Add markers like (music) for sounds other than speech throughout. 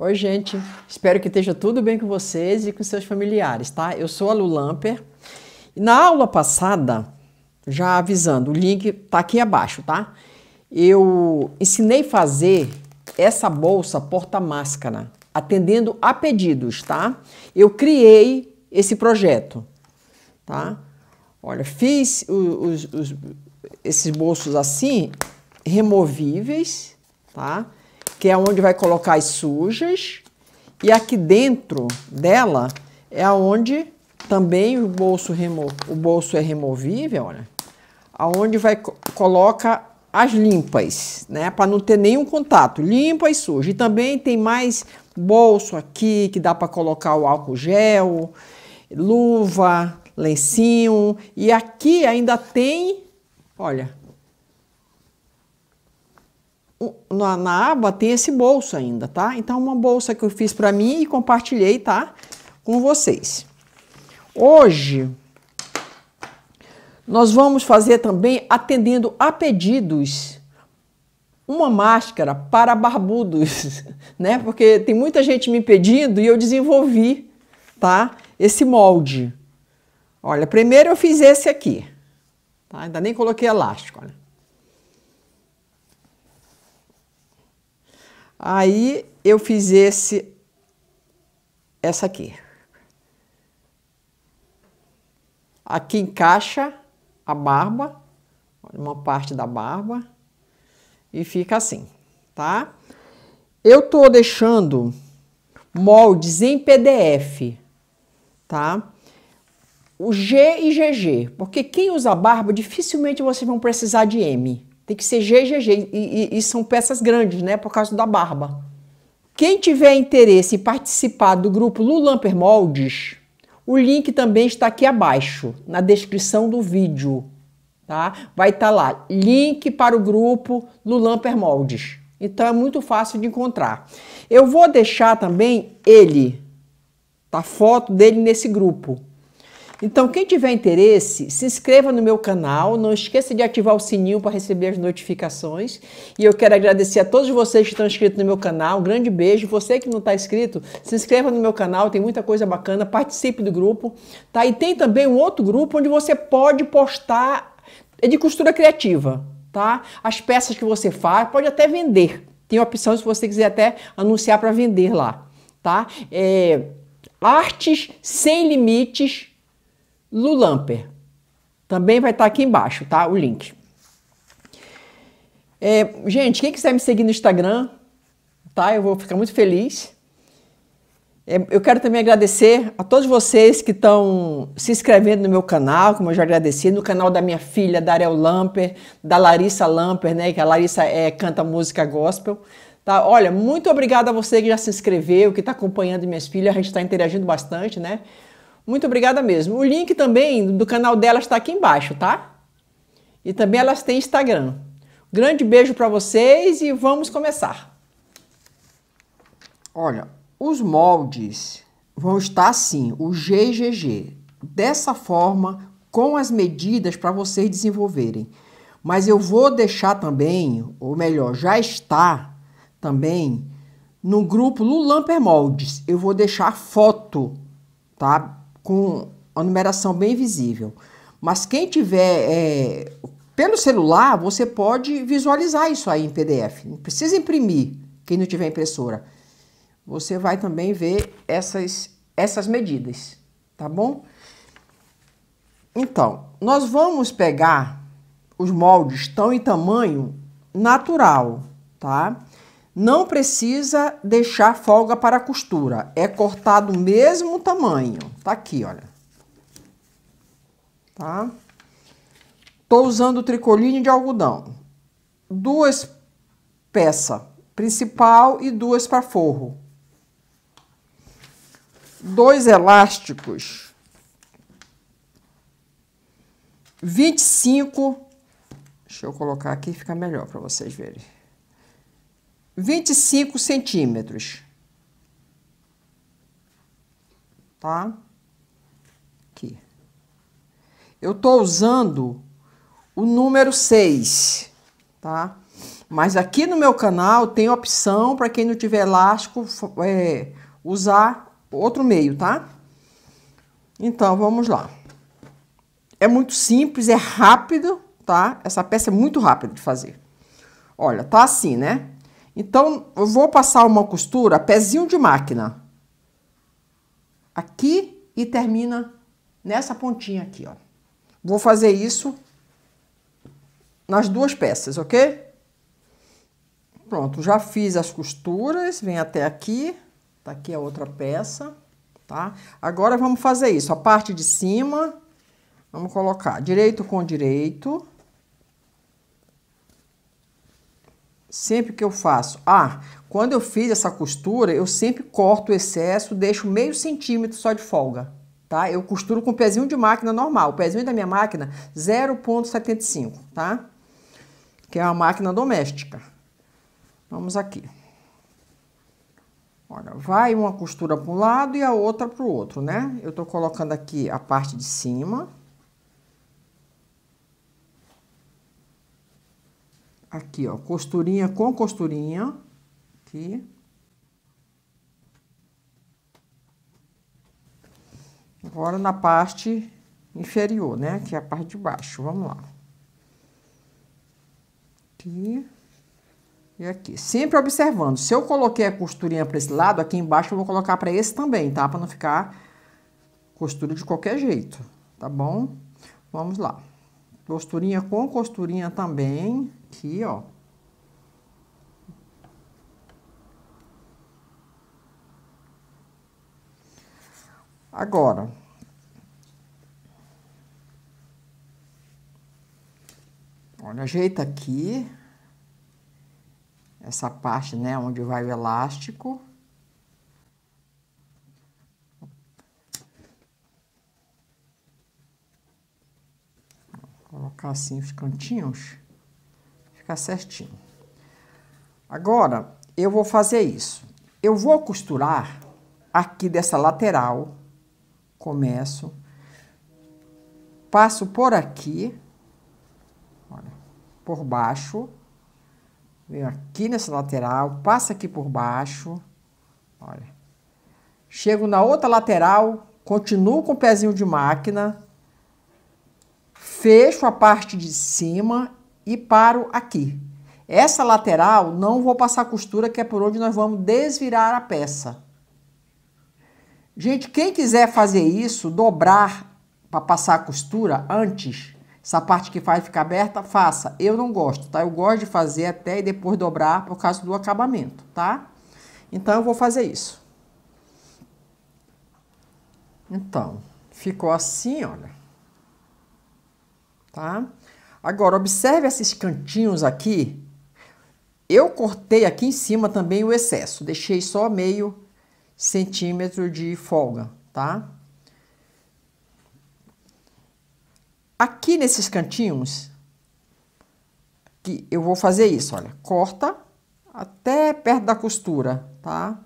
Oi, gente. Espero que esteja tudo bem com vocês e com seus familiares, tá? Eu sou a Lu Lamper. Na aula passada, já avisando, o link tá aqui abaixo, tá? Eu ensinei fazer essa bolsa porta-máscara, atendendo a pedidos, tá? Eu criei esse projeto, tá? Olha, fiz os, os, esses bolsos assim, removíveis, tá? que é onde vai colocar as sujas. E aqui dentro dela é onde também o bolso, remo o bolso é removível, olha. Aonde vai coloca as limpas, né? Para não ter nenhum contato, limpa e suja. E também tem mais bolso aqui que dá para colocar o álcool gel, luva, lencinho. E aqui ainda tem, olha, na, na, aba tem esse bolso ainda, tá? Então, uma bolsa que eu fiz para mim e compartilhei, tá? Com vocês. Hoje, nós vamos fazer também, atendendo a pedidos, uma máscara para barbudos, (laughs) né? Porque tem muita gente me pedindo e eu desenvolvi, tá? Esse molde. Olha, primeiro eu fiz esse aqui, tá? Ainda nem coloquei elástico, olha. Aí eu fiz esse, essa aqui. Aqui encaixa a barba, uma parte da barba, e fica assim, tá? Eu tô deixando moldes em PDF, tá? O G e GG, porque quem usa barba dificilmente vocês vão precisar de M. Tem que ser GGG. E, e, e são peças grandes, né? Por causa da barba. Quem tiver interesse em participar do grupo Lulamper Moldes, o link também está aqui abaixo, na descrição do vídeo. Tá? Vai estar tá lá, link para o grupo Lulamper Moldes. Então é muito fácil de encontrar. Eu vou deixar também ele, a tá, foto dele nesse grupo. Então, quem tiver interesse, se inscreva no meu canal, não esqueça de ativar o sininho para receber as notificações. E eu quero agradecer a todos vocês que estão inscritos no meu canal. Um grande beijo. Você que não está inscrito, se inscreva no meu canal, tem muita coisa bacana, participe do grupo, tá? E tem também um outro grupo onde você pode postar é de costura criativa, tá? As peças que você faz, pode até vender. Tem opção se você quiser até anunciar para vender lá, tá? É, artes sem limites Lulamper. Também vai estar tá aqui embaixo, tá? O link. É, gente, quem quiser me seguir no Instagram, tá? Eu vou ficar muito feliz. É, eu quero também agradecer a todos vocês que estão se inscrevendo no meu canal, como eu já agradeci, no canal da minha filha, Darel Lamper, da Larissa Lamper, né? Que a Larissa é, canta música gospel. Tá? Olha, muito obrigado a você que já se inscreveu, que está acompanhando minhas filhas, a gente está interagindo bastante, né? Muito obrigada mesmo. O link também do canal delas está aqui embaixo, tá? E também elas têm Instagram. Grande beijo para vocês e vamos começar. Olha, os moldes vão estar assim, o GGG, dessa forma, com as medidas para vocês desenvolverem. Mas eu vou deixar também, ou melhor, já está também no grupo Lulamper Moldes. Eu vou deixar foto, tá? com a numeração bem visível. Mas quem tiver é, pelo celular, você pode visualizar isso aí em PDF. Não precisa imprimir, quem não tiver impressora. Você vai também ver essas, essas medidas, tá bom? Então, nós vamos pegar os moldes tão em tamanho natural, tá? Não precisa deixar folga para a costura. É cortado o mesmo tamanho. Tá aqui, olha. Tá? Tô usando tricoline de algodão. Duas peças principal e duas para forro. Dois elásticos. 25. Deixa eu colocar aqui, fica melhor para vocês verem. 25 centímetros. Tá? Aqui. Eu tô usando o número 6, tá? Mas aqui no meu canal tem opção para quem não tiver elástico é, usar outro meio, tá? Então, vamos lá. É muito simples, é rápido, tá? Essa peça é muito rápida de fazer. Olha, tá assim, né? Então, eu vou passar uma costura, pezinho de máquina. Aqui e termina nessa pontinha aqui, ó. Vou fazer isso nas duas peças, ok? Pronto, já fiz as costuras, vem até aqui. Tá aqui a outra peça, tá? Agora vamos fazer isso, a parte de cima. Vamos colocar direito com direito. sempre que eu faço? Ah, quando eu fiz essa costura, eu sempre corto o excesso, deixo meio centímetro só de folga, tá? Eu costuro com o pezinho de máquina normal, o pezinho da minha máquina 0.75, tá? Que é uma máquina doméstica. Vamos aqui. Olha, vai uma costura para um lado e a outra para o outro, né? Eu tô colocando aqui a parte de cima. aqui, ó, costurinha com costurinha, aqui. Agora na parte inferior, né, que é a parte de baixo, vamos lá. Aqui e aqui. Sempre observando. Se eu coloquei a costurinha para esse lado, aqui embaixo eu vou colocar para esse também, tá? Para não ficar costura de qualquer jeito, tá bom? Vamos lá. Costurinha com costurinha também. Aqui, ó. Agora, olha, ajeita aqui essa parte, né, onde vai o elástico. Vou colocar assim os cantinhos ficar certinho. Agora, eu vou fazer isso. Eu vou costurar aqui dessa lateral, começo, passo por aqui, olha, por baixo, venho aqui nessa lateral, passo aqui por baixo, olha, chego na outra lateral, continuo com o pezinho de máquina, fecho a parte de cima e paro aqui. Essa lateral não vou passar costura, que é por onde nós vamos desvirar a peça. Gente, quem quiser fazer isso, dobrar para passar a costura antes, essa parte que faz ficar aberta, faça. Eu não gosto, tá? Eu gosto de fazer até e depois dobrar por causa do acabamento, tá? Então eu vou fazer isso. Então, ficou assim, olha. Tá? Agora, observe esses cantinhos aqui. Eu cortei aqui em cima também o excesso, deixei só meio centímetro de folga, tá? Aqui nesses cantinhos, que eu vou fazer isso, olha, corta até perto da costura, tá?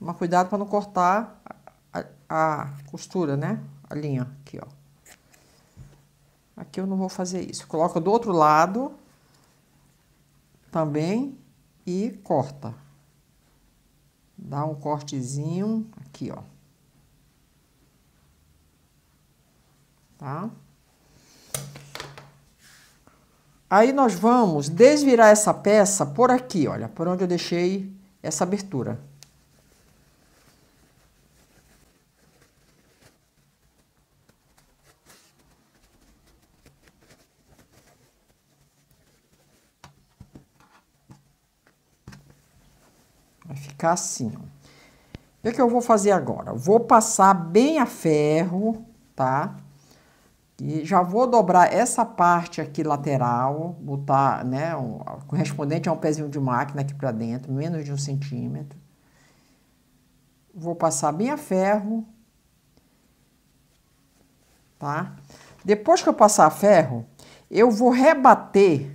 Mas cuidado para não cortar a, a costura, né? A linha aqui, ó. Aqui eu não vou fazer isso. Coloca do outro lado também e corta. Dá um cortezinho aqui, ó. Tá? Aí nós vamos desvirar essa peça por aqui, olha, por onde eu deixei essa abertura. ficar assim, ó. O que, é eu vou fazer agora? Vou passar bem a ferro, tá? E já vou dobrar essa parte aqui lateral, botar, né, um, correspondente a um pezinho de máquina aqui para dentro, menos de um centímetro. Vou passar bem a ferro, tá? Depois que eu passar a ferro, eu vou rebater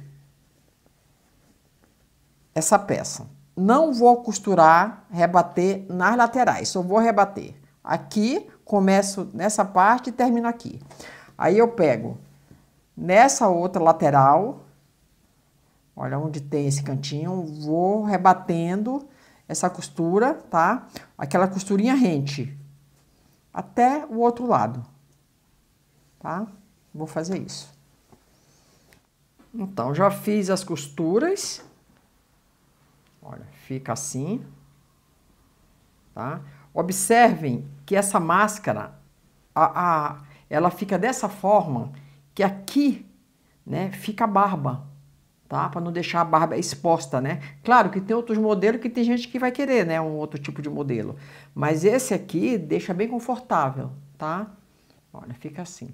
essa peça. Não vou costurar, rebater nas laterais, só vou rebater. Aqui, começo nessa parte e termino aqui. Aí eu pego nessa outra lateral, olha onde tem esse cantinho, vou rebatendo essa costura, tá? Aquela costurinha rente até o outro lado, tá? Vou fazer isso. Então, já fiz as costuras. Fica assim, tá? Observem que essa máscara, a, a, ela fica dessa forma que aqui, né, fica a barba, tá? Para não deixar a barba exposta, né? Claro que tem outros modelos que tem gente que vai querer, né, um outro tipo de modelo, mas esse aqui deixa bem confortável, tá? Olha, fica assim.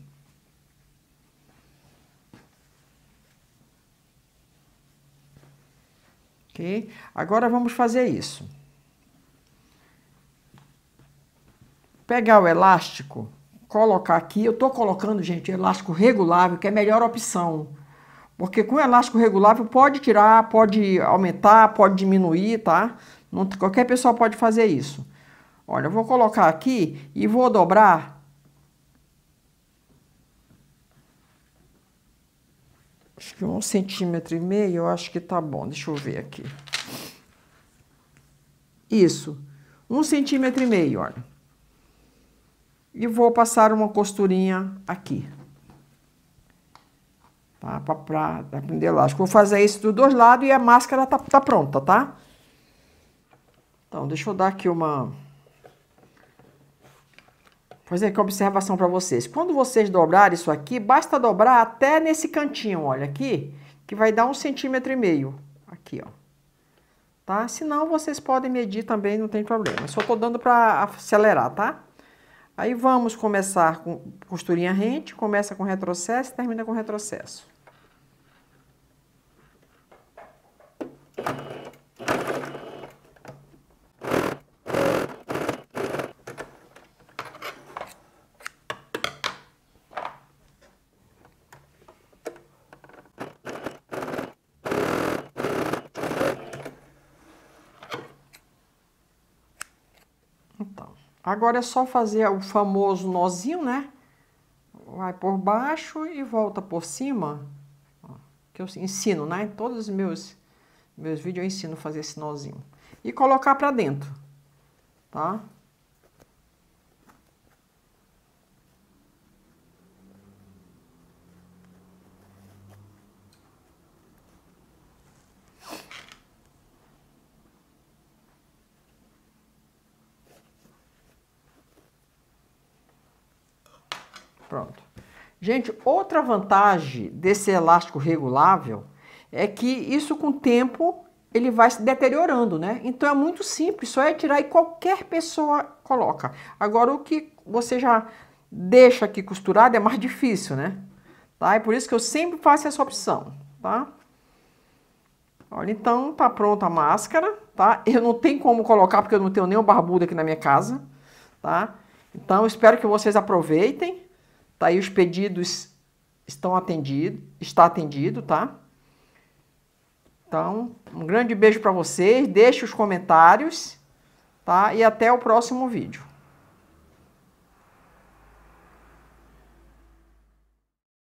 Agora vamos fazer isso. Pegar o elástico, colocar aqui. Eu estou colocando, gente, elástico regulável, que é a melhor opção. Porque com elástico regulável pode tirar, pode aumentar, pode diminuir, tá? Não, qualquer pessoa pode fazer isso. Olha, eu vou colocar aqui e vou dobrar acho que um centímetro e meio, eu acho que tá bom. Deixa eu ver aqui. Isso, um centímetro e meio, olha. E vou passar uma costurinha aqui. Tá? Pra, pra, pra prender elástico. Vou fazer isso dos dois lados e a máscara tá, tá pronta, tá? Então, deixa eu dar aqui uma fazer aqui uma observação para vocês. Quando vocês dobrarem isso aqui, basta dobrar até nesse cantinho, olha aqui, que vai dar um centímetro e meio. Aqui, ó. Tá? Se não, vocês podem medir também, não tem problema. Só estou dando para acelerar, tá? Aí vamos começar com costurinha rente, começa com retrocesso e termina com retrocesso. Agora é só fazer o famoso nozinho, né? Vai por baixo e volta por cima, que eu ensino, né? Em todos os meus, meus vídeos eu ensino a fazer esse nozinho. E colocar para dentro, tá? Pronto. Gente, outra vantagem desse elástico regulável é que isso com o tempo ele vai se deteriorando, né? Então é muito simples, só é tirar e qualquer pessoa coloca. Agora o que você já deixa aqui costurado é mais difícil, né? Tá? É por isso que eu sempre faço essa opção, tá? Olha, então tá pronta a máscara, tá? Eu não tenho como colocar porque eu não tenho nenhum barbudo aqui na minha casa, tá? Então espero que vocês aproveitem. Tá aí os pedidos estão atendidos, está atendido, tá? Então, um grande beijo para vocês, deixe os comentários, tá? E até o próximo vídeo.